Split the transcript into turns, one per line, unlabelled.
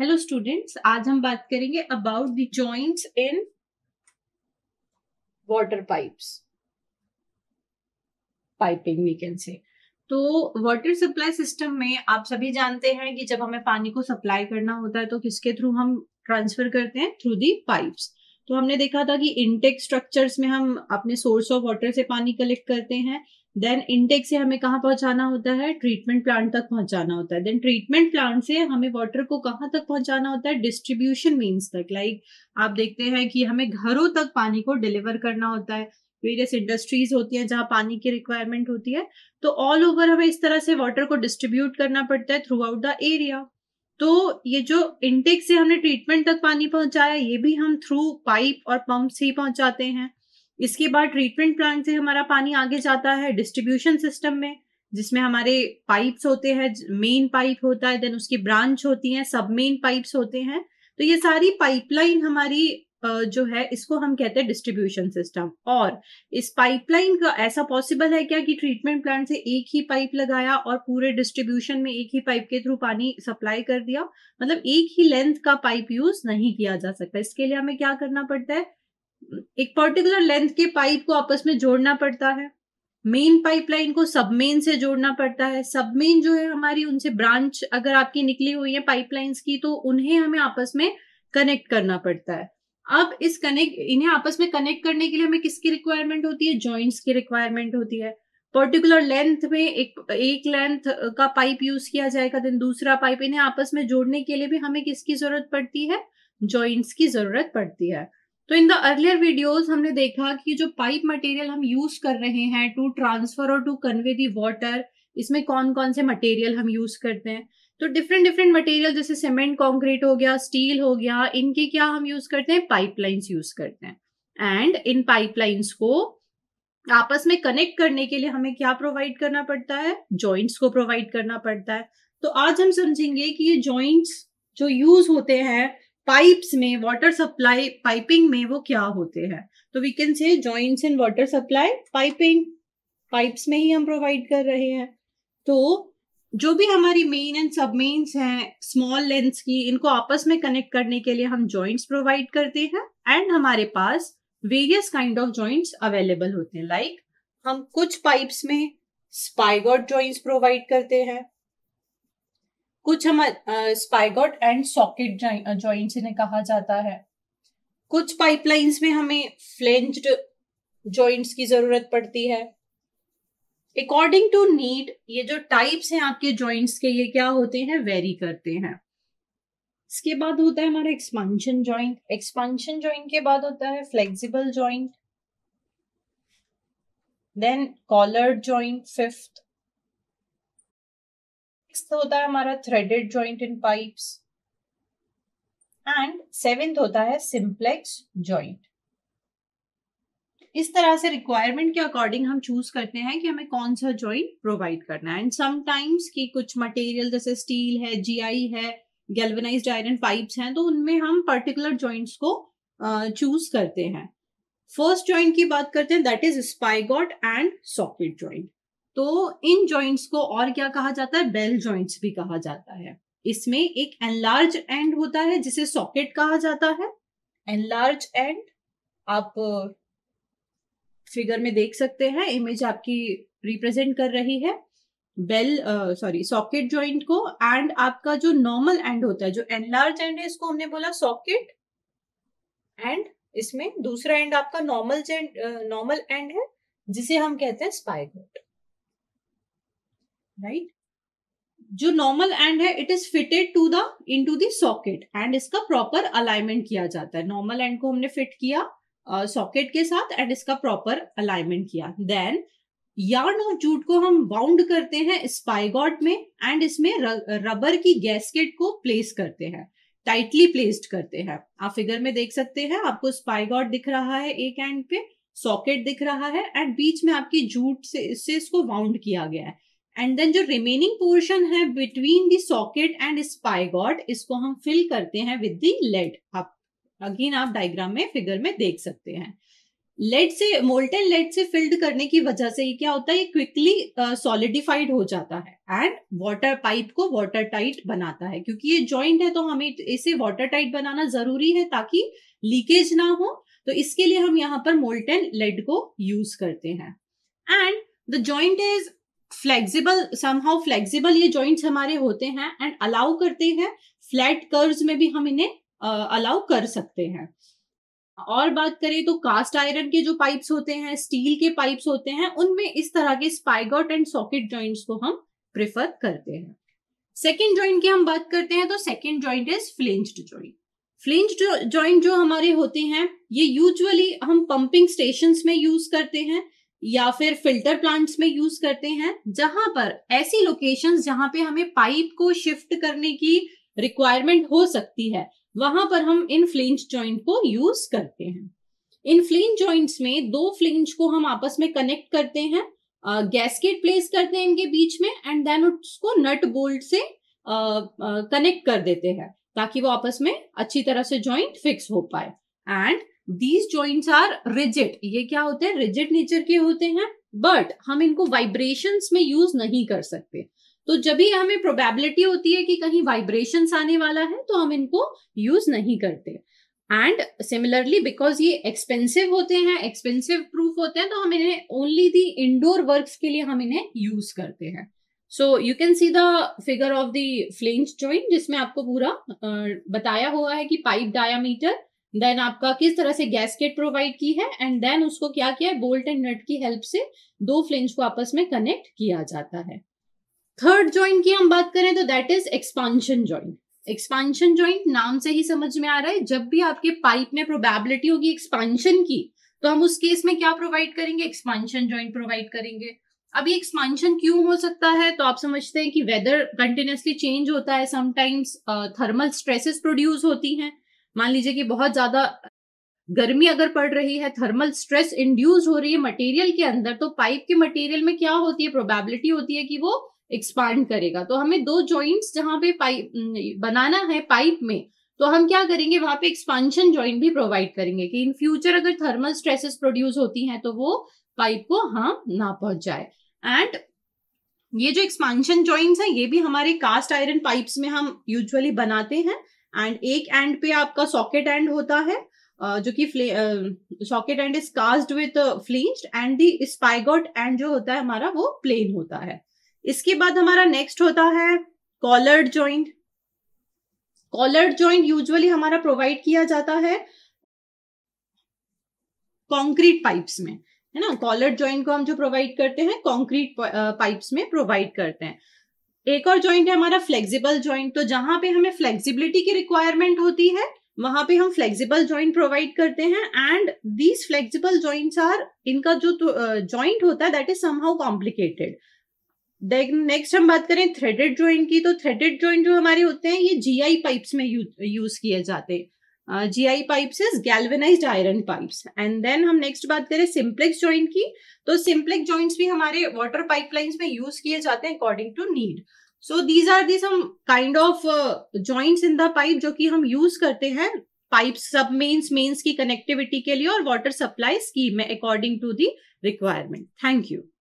hello students आज हम बात करेंगे about the joints in water pipes piping we can say तो वाटर सप्लाई सिस्टम में आप सभी जानते हैं कि जब हमें पानी को सप्लाई करना होता है तो किसके थ्रू हम ट्रांसफर करते हैं थ्रू दी पाइप्स तो हमने देखा था कि इनटेक स्ट्रक्चर्स में हम अपने सोर्स ऑफ वाटर से पानी कलेक्ट करते हैं देन इंटेक से हमें कहाँ पहुंचाना होता है ट्रीटमेंट प्लांट तक पहुंचाना होता है देन ट्रीटमेंट प्लांट से हमें वाटर को कहाँ तक पहुंचाना होता है डिस्ट्रीब्यूशन मीन्स तक लाइक like, आप देखते हैं कि हमें घरों तक पानी को डिलीवर करना होता है वेरियस इंडस्ट्रीज होती हैं जहाँ पानी की रिक्वायरमेंट होती है तो ऑल ओवर हमें इस तरह से वाटर को डिस्ट्रीब्यूट करना पड़ता है थ्रू आउट द एरिया तो ये जो इंटेक से हमने ट्रीटमेंट तक पानी पहुंचाया ये भी हम थ्रू पाइप और पंप से ही पहुंचाते हैं इसके बाद ट्रीटमेंट प्लांट से हमारा पानी आगे जाता है डिस्ट्रीब्यूशन सिस्टम में जिसमें हमारे पाइप्स होते हैं मेन पाइप होता है देन उसकी ब्रांच होती है सब मेन पाइप्स होते हैं तो ये सारी पाइपलाइन हमारी जो है इसको हम कहते हैं डिस्ट्रीब्यूशन सिस्टम और इस पाइपलाइन का ऐसा पॉसिबल है क्या कि ट्रीटमेंट प्लांट से एक ही पाइप लगाया और पूरे डिस्ट्रीब्यूशन में एक ही पाइप के थ्रू पानी सप्लाई कर दिया मतलब एक ही लेंथ का पाइप यूज नहीं किया जा सकता इसके लिए हमें क्या करना पड़ता है एक पर्टिकुलर लेंथ के पाइप को आपस में जोड़ना पड़ता है मेन पाइपलाइन को सबमेन से जोड़ना पड़ता है सबमेन जो है हमारी उनसे ब्रांच अगर आपकी निकली हुई है पाइपलाइंस की तो उन्हें हमें आपस में कनेक्ट करना पड़ता है अब इस कनेक्ट इन्हें आपस में कनेक्ट करने के लिए हमें किसकी रिक्वायरमेंट होती है जॉइंट्स की रिक्वायरमेंट होती है पर्टिकुलर लेंथ में एक एक लेंथ का पाइप यूज किया जाएगा देन दूसरा पाइप इन्हें आपस में जोड़ने के लिए भी हमें किसकी जरूरत पड़ती है जॉइंट्स की जरूरत पड़ती है तो इन द अर्लियर वीडियोस हमने देखा कि जो पाइप मटेरियल हम यूज कर रहे हैं टू ट्रांसफर और टू कन्वे दी वाटर इसमें कौन कौन से मटेरियल हम यूज करते हैं तो डिफरेंट डिफरेंट मटेरियल जैसे सीमेंट कॉन्क्रीट हो गया स्टील हो गया इनके क्या हम यूज करते हैं पाइपलाइंस यूज करते हैं एंड इन पाइपलाइंस को आपस में कनेक्ट करने के लिए हमें क्या प्रोवाइड करना पड़ता है जॉइंट्स को प्रोवाइड करना पड़ता है तो आज हम समझेंगे कि ये जॉइंट्स जो यूज होते हैं पाइप्स में वाटर सप्लाई पाइपिंग में वो क्या होते हैं तो we can say joints in water supply piping pipes में ही हम प्रोवाइड कर रहे हैं तो जो भी हमारी मेन एंड सब मेन्स हैं स्मॉल लेंस की इनको आपस में कनेक्ट करने के लिए हम जॉइंट्स प्रोवाइड करते हैं एंड हमारे पास various kind of joints available होते हैं लाइक like, हम कुछ पाइप्स में स्पाइगॉट जॉइंट्स प्रोवाइड करते हैं कुछ हम स्पाइगोट एंड सॉकेट जॉइंट इन्हें कहा जाता है कुछ पाइपलाइंस में हमें फ्लेंज्ड जॉइंट्स की जरूरत पड़ती है अकॉर्डिंग टू नीड ये जो टाइप्स हैं आपके जॉइंट्स के ये क्या होते हैं वेरी करते हैं इसके बाद होता है हमारा एक्सपांशन जॉइंट एक्सपांशन जॉइंट के बाद होता है flexible joint then collar joint fifth sixth होता है हमारा threaded joint in pipes and seventh होता है सिंप्लेक्स जॉइंट इस तरह से रिक्वायरमेंट के अकॉर्डिंग हम चूज करते हैं कि हमें कौन सा जॉइंट प्रोवाइड करना है एंड समटाइम्स की कुछ मटेरियल जैसे स्टील है जीआई है गैल्वनाइज्ड आयरन पाइप्स हैं तो उनमें हम पर्टिकुलर जॉइंट्स को चूज uh, करते हैं फर्स्ट जॉइंट की बात करते हैं that is spigot and socket joint तो इन जॉइंट्स को और क्या कहा जाता है बेल जॉइंट्स भी कहा जाता है इसमें एक एनलार्ज एंड होता है जिसे सॉकेट कहा जाता है एनलार्ज एंड आप फिगर में देख सकते हैं इमेज आपकी रिप्रेजेंट कर रही है बेल सॉरी सॉकेट जॉइंट को एंड आपका जो नॉर्मल एंड होता है जो एनलार्ज एंड है इसको हमने बोला सॉकेट एंड इसमें दूसरा एंड आपका नॉर्मल नॉर्मल एंड है जिसे हम कहते हैं स्पाइगोट राइट जो नॉर्मल एंड है it is fitted to the into socket and इसका प्रॉपर अलाइनमेंट किया जाता है नॉर्मल एंड को हमने फिट किया सॉकेट uh, के साथ एंड इसका प्रॉपर अलाइनमेंट किया देन यार्न और जूट को हम बाउंड करते हैं स्पाइगॉट में एंड इसमें रबर की गैसकेट को प्लेस करते हैं टाइटली प्लेस्ड करते हैं आप फिगर में देख सकते हैं आपको स्पाइगॉट दिख रहा है एक एंड पे सॉकेट दिख रहा है एंड बीच में आपकी जूट से, से इसको बाउंड किया गया है एंड देन जो रिमेनिंग पोर्शन है between the socket and spigot इसको हम फिल करते हैं विद दी लेड आप अगेन आप डायग्राम में फिगर में देख सकते हैं लेड से मोल्टेन लेड से फिल्ड करने की वजह से ये क्या होता है ये क्विकली सॉलिडिफाइड uh, हो जाता है एंड वाटर पाइप को वाटर टाइट बनाता है क्योंकि ये जॉइंट है तो हमें इसे वाटर टाइट बनाना जरूरी है ताकि लीकेज ना हो तो इसके लिए हम यहाँ पर मोल्टेन लेड को यूज करते हैं and the joint is flexible somehow flexible ये जॉइंट्स हमारे होते हैं एंड अलाउ करते हैं फ्लैट कर्व्स में भी हम इन्हें अलाउ uh, कर सकते हैं और बात करें तो कास्ट आयरन के जो पाइप्स होते हैं स्टील के पाइप्स होते हैं उनमें इस तरह के स्पाइगॉट एंड सॉकेट जॉइंट्स को हम प्रेफर करते हैं सेकेंड ज्वाइंट की हम बात करते हैं तो second joint is flanged joint flange joint जो हमारे होते हैं ये यूजुअली हम पंपिंग स्टेशन में यूज करते हैं या फिर फिल्टर प्लांट्स में यूज करते हैं जहां पर ऐसी लोकेशंस जहां पे हमें पाइप को शिफ्ट करने की रिक्वायरमेंट हो सकती है वहां पर हम इन फ्लिंच ज्वाइंट को यूज करते हैं इन फ्लिंज ज्वाइंट में दो फ्लिंज को हम आपस में कनेक्ट करते हैं गैसकेट प्लेस करते हैं इनके बीच में एंड देन उसको नट बोल्ट से कनेक्ट कर देते हैं ताकि वो आपस में अच्छी तरह से जॉइंट फिक्स हो पाए and these joints are rigid ये क्या होते हैं रिजिट नेचर के होते हैं बट हम इनको वाइब्रेशन में यूज नहीं कर सकते तो जब भी हमें प्रोबेबिलिटी होती है कि कहीं वाइब्रेशन आने वाला है तो हम इनको यूज नहीं करते एंड सिमिलरली बिकॉज ये एक्सपेंसिव होते हैं एक्सपेंसिव प्रूफ होते हैं तो हम इन्हें ओनली दी इंडोर वर्क के लिए हम इन्हें यूज करते हैं so you can see the figure of the flange joint जिसमें आपको पूरा uh, बताया हुआ है कि पाइप डायामीटर देन आपका किस तरह से गैसकेट प्रोवाइड की है एंड देन उसको क्या किया है बोल्ट एंड नट की हेल्प से दो फ्लिंज को आपस में कनेक्ट किया जाता है थर्ड ज्वाइंट की हम बात करें तो that is expansion joint expansion joint नाम से ही समझ में आ रहा है जब भी आपके पाइप में प्रोबेबिलिटी होगी एक्सपांशन की तो हम उस केस में क्या प्रोवाइड करेंगे एक्सपांशन ज्वाइंट प्रोवाइड करेंगे अभी एक्सपांशन क्यों हो सकता है तो आप समझते हैं कि वेदर कंटिन्यूसली चेंज होता है समटाइम्स थर्मल स्ट्रेसेस प्रोड्यूस होती हैं मान लीजिए कि बहुत ज्यादा गर्मी अगर पड़ रही है थर्मल स्ट्रेस इंड्यूस हो रही है मटेरियल के अंदर तो पाइप के मटेरियल में क्या होती है प्रोबेबिलिटी होती है कि वो एक्सपांड करेगा तो हमें दो जॉइंट्स जहां पे पाइप बनाना है पाइप में तो हम क्या करेंगे वहां पे एक्सपांशन जॉइंट भी प्रोवाइड करेंगे कि इन फ्यूचर अगर थर्मल स्ट्रेसेस प्रोड्यूस होती हैं तो वो पाइप को हार्म ना पहुंच जाए एंड ये जो एक्सपांशन जॉइंट्स हैं ये भी हमारे कास्ट आयरन पाइप्स में हम यूजुअली बनाते हैं एंड एक एंड पे आपका सॉकेट एंड होता है जो कि socket end is cast with flanged end the spigot end जो होता है हमारा वो प्लेन होता है इसके बाद हमारा नेक्स्ट होता है collared joint collared joint usually हमारा प्रोवाइड किया जाता है कॉन्क्रीट पाइप्स में है ना कॉलर ज्वाइंट को हम जो प्रोवाइड करते हैं कॉन्क्रीट पाइप्स में प्रोवाइड करते हैं एक और ज्वाइंट है हमारा फ्लेक्सिबल ज्वाइंट तो जहां पे हमें फ्लेक्सिबिलिटी की रिक्वायरमेंट होती है वहां पे हम फ्लेक्सिबल ज्वाइंट प्रोवाइड करते हैं and these flexible joints are इनका जो ज्वाइंट तो, होता है that is somehow complicated next हम बात करें थ्रेडेड ज्वाइंट की तो थ्रेडेड ज्वाइंट जो हमारे होते हैं ये जीआई पाइप्स में यूज किए जाते हैं G I pipe galvanised iron pipe and then हम नेक्स्ट बात करें सिंप्लेक्स जॉइंट की तो सिंप्लेक्स ज्वाइंट्स भी हमारे वाटर पाइपलाइंस में यूज किए जाते हैं according to need so these are the some kind of joints in the pipe जो कि हम यूज करते हैं पाइप सब मेन्स मेन्स की कनेक्टिविटी के लिए और वाटर सप्लाई स्कीम में according to the requirement thank you